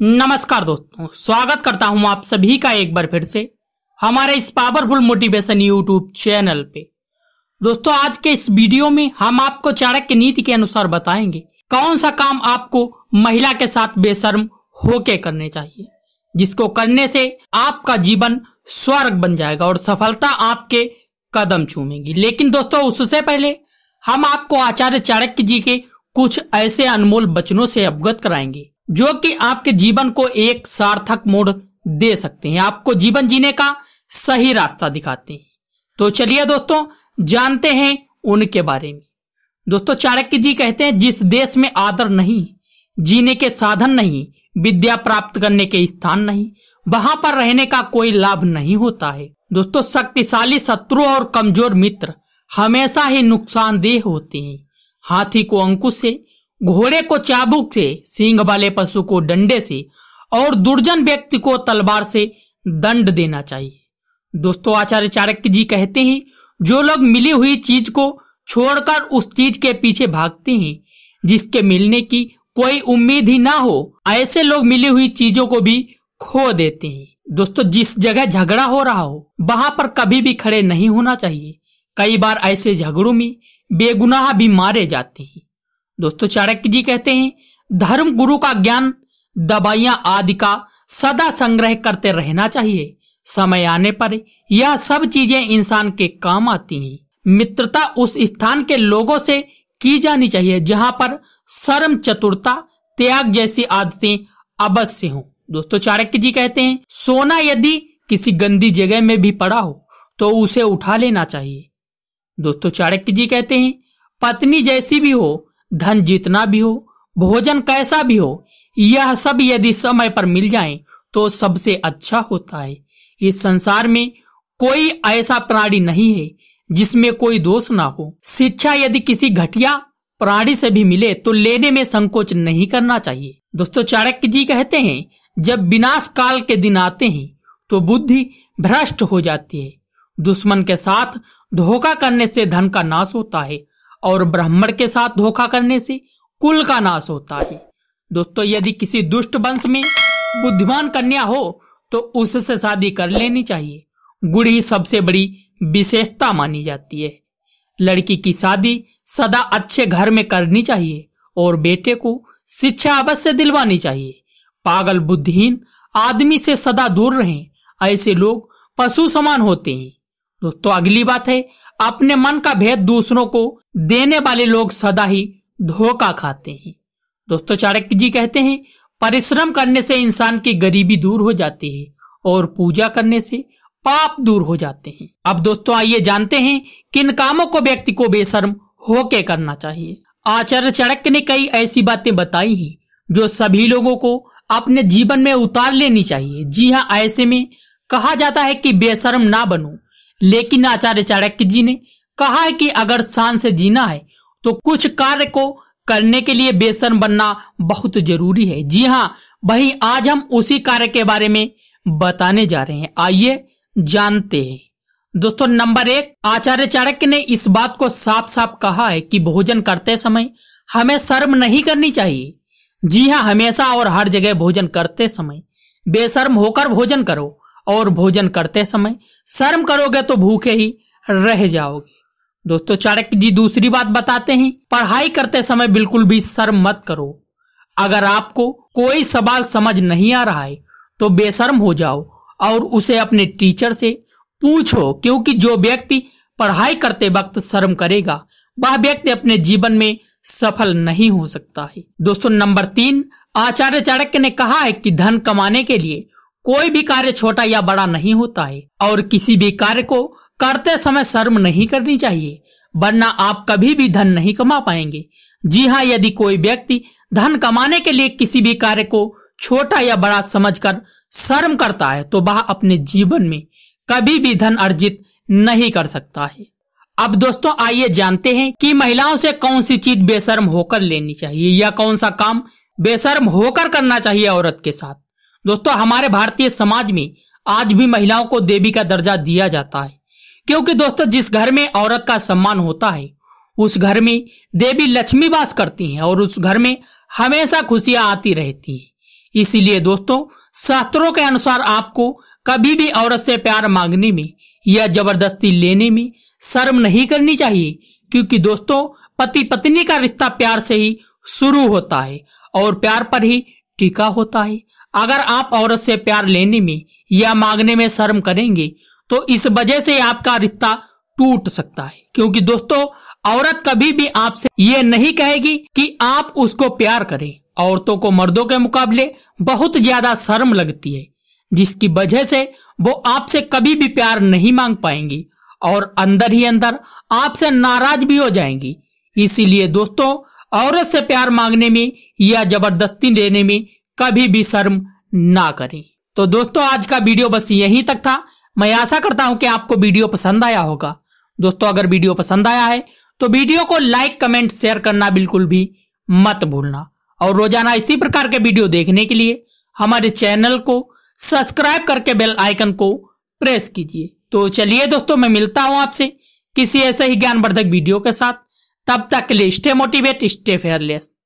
नमस्कार दोस्तों स्वागत करता हूं आप सभी का एक बार फिर से हमारे इस पावरफुल मोटिवेशन यूट्यूब चैनल पे दोस्तों आज के इस वीडियो में हम आपको चाणक्य नीति के अनुसार बताएंगे कौन सा काम आपको महिला के साथ बेशर्म होके करने चाहिए जिसको करने से आपका जीवन स्वर्ग बन जाएगा और सफलता आपके कदम चूमेगी लेकिन दोस्तों उससे पहले हम आपको आचार्य चाणक्य जी के कुछ ऐसे अनमोल बचनों से अवगत कराएंगे जो कि आपके जीवन को एक सार्थक मोड़ दे सकते हैं आपको जीवन जीने का सही रास्ता दिखाते हैं तो चलिए दोस्तों जानते हैं उनके बारे में दोस्तों चाणक्य जी कहते हैं जिस देश में आदर नहीं जीने के साधन नहीं विद्या प्राप्त करने के स्थान नहीं वहां पर रहने का कोई लाभ नहीं होता है दोस्तों शक्तिशाली शत्रु और कमजोर मित्र हमेशा ही नुकसानदेह होते हैं हाथी को अंकुश से घोड़े को चाबुक से सींग वाले पशु को डंडे से और दुर्जन व्यक्ति को तलवार से दंड देना चाहिए दोस्तों आचार्य चाणक्य जी कहते हैं जो लोग मिली हुई चीज को छोड़कर उस चीज के पीछे भागते हैं जिसके मिलने की कोई उम्मीद ही ना हो ऐसे लोग मिली हुई चीजों को भी खो देते हैं दोस्तों जिस जगह झगड़ा हो रहा हो वहां पर कभी भी खड़े नहीं होना चाहिए कई बार ऐसे झगड़ों में बेगुनाह भी मारे जाते हैं दोस्तों चाणक्य जी कहते हैं धर्म गुरु का ज्ञान दवाइया आदि का सदा संग्रह करते रहना चाहिए समय आने पर यह सब चीजें इंसान के काम आती हैं मित्रता उस स्थान के लोगों से की जानी चाहिए जहां पर शर्म चतुरता त्याग जैसी आदतें अवश्य हो दोस्तों चाणक्य जी कहते हैं सोना यदि किसी गंदी जगह में भी पड़ा हो तो उसे उठा लेना चाहिए दोस्तों चाणक्य जी कहते हैं पत्नी जैसी भी हो धन जितना भी हो भोजन कैसा भी हो यह सब यदि समय पर मिल जाए तो सबसे अच्छा होता है इस संसार में कोई ऐसा प्राणी नहीं है जिसमें कोई दोष ना हो शिक्षा यदि किसी घटिया प्राणी से भी मिले तो लेने में संकोच नहीं करना चाहिए दोस्तों चाणक्य जी कहते हैं जब विनाश काल के दिन आते हैं तो बुद्धि भ्रष्ट हो जाती है दुश्मन के साथ धोखा करने से धन का नाश होता है और ब्राह्मण के साथ धोखा करने से कुल का नाश होता है दोस्तों यदि किसी दुष्ट वंश में बुद्धिमान कन्या हो तो उससे शादी कर लेनी चाहिए गुड़ी सबसे बड़ी विशेषता मानी जाती है लड़की की शादी सदा अच्छे घर में करनी चाहिए और बेटे को शिक्षा अवश्य दिलवानी चाहिए पागल बुद्धिहीन आदमी से सदा दूर रहें ऐसे लोग पशु समान होते हैं दोस्तों अगली बात है अपने मन का भेद दूसरों को देने वाले लोग सदा ही धोखा खाते हैं दोस्तों चाणक्य जी कहते हैं परिश्रम करने से इंसान की गरीबी दूर हो जाती है और पूजा करने से पाप दूर हो जाते हैं अब दोस्तों आइए जानते हैं किन कामों को व्यक्ति को बेशर्म होके करना चाहिए आचार्य चाणक्य ने कई ऐसी बातें बताई हैं जो सभी लोगों को अपने जीवन में उतार लेनी चाहिए जी हाँ ऐसे में कहा जाता है कि बेशर्म ना बनू लेकिन आचार्य चाणक्य जी ने कहा है कि अगर शान से जीना है तो कुछ कार्य को करने के लिए बेसन बनना बहुत जरूरी है जी हाँ वही आज हम उसी कार्य के बारे में बताने जा रहे हैं आइए जानते हैं दोस्तों नंबर एक आचार्य चाणक्य ने इस बात को साफ साफ कहा है कि भोजन करते समय हमें शर्म नहीं करनी चाहिए जी हाँ हमेशा और हर जगह भोजन करते समय बेशर्म होकर भोजन करो और भोजन करते समय शर्म करोगे तो भूखे ही रह जाओगे दोस्तों चाणक्य जी दूसरी बात बताते हैं पढ़ाई करते समय बिल्कुल भी शर्म मत करो अगर आपको कोई सवाल समझ नहीं आ रहा है तो बेशर्म हो जाओ और उसे अपने टीचर से पूछो क्योंकि जो व्यक्ति पढ़ाई करते वक्त शर्म करेगा वह व्यक्ति अपने जीवन में सफल नहीं हो सकता है दोस्तों नंबर तीन आचार्य चाणक्य ने कहा है कि धन कमाने के लिए कोई भी कार्य छोटा या बड़ा नहीं होता है और किसी भी कार्य को करते समय शर्म नहीं करनी चाहिए वरना आप कभी भी धन नहीं कमा पाएंगे जी हाँ यदि कोई व्यक्ति धन कमाने के लिए किसी भी कार्य को छोटा या बड़ा समझकर शर्म करता है तो वह अपने जीवन में कभी भी धन अर्जित नहीं कर सकता है अब दोस्तों आइए जानते हैं कि महिलाओं से कौन सी चीज बेशर्म होकर लेनी चाहिए या कौन सा काम बेशर्म होकर करना चाहिए औरत के साथ दोस्तों हमारे भारतीय समाज में आज भी महिलाओं को देवी का दर्जा दिया जाता है क्योंकि दोस्तों जिस घर में औरत का सम्मान होता है उस घर में देवी लक्ष्मी वास करती हैं और उस घर में हमेशा खुशियां आती रहती हैं इसीलिए दोस्तों शास्त्रों के अनुसार आपको कभी भी औरत से प्यार मांगने में या जबरदस्ती लेने में शर्म नहीं करनी चाहिए क्योंकि दोस्तों पति पत्नी का रिश्ता प्यार से ही शुरू होता है और प्यार पर ही टीका होता है अगर आप औरत से प्यार लेने में या मांगने में शर्म करेंगे तो इस वजह से आपका रिश्ता टूट सकता है क्योंकि दोस्तों औरत कभी भी आपसे ये नहीं कहेगी कि आप उसको प्यार करें औरतों को मर्दों के मुकाबले बहुत ज्यादा शर्म लगती है जिसकी वजह से वो आपसे कभी भी प्यार नहीं मांग पाएंगी और अंदर ही अंदर आपसे नाराज भी हो जाएंगी इसीलिए दोस्तों औरत से प्यार मांगने में या जबरदस्ती देने में कभी भी शर्म ना करें तो दोस्तों आज का वीडियो बस यहीं तक था मैं आशा करता हूं कि आपको वीडियो पसंद आया होगा दोस्तों अगर वीडियो पसंद आया है तो वीडियो को लाइक कमेंट शेयर करना बिल्कुल भी मत भूलना और रोजाना इसी प्रकार के वीडियो देखने के लिए हमारे चैनल को सब्सक्राइब करके बेल आइकन को प्रेस कीजिए तो चलिए दोस्तों मैं मिलता हूं आपसे किसी ऐसे ही ज्ञानवर्धक वीडियो के साथ तब तक के लिए स्टे मोटिवेट स्टे फेयरलेस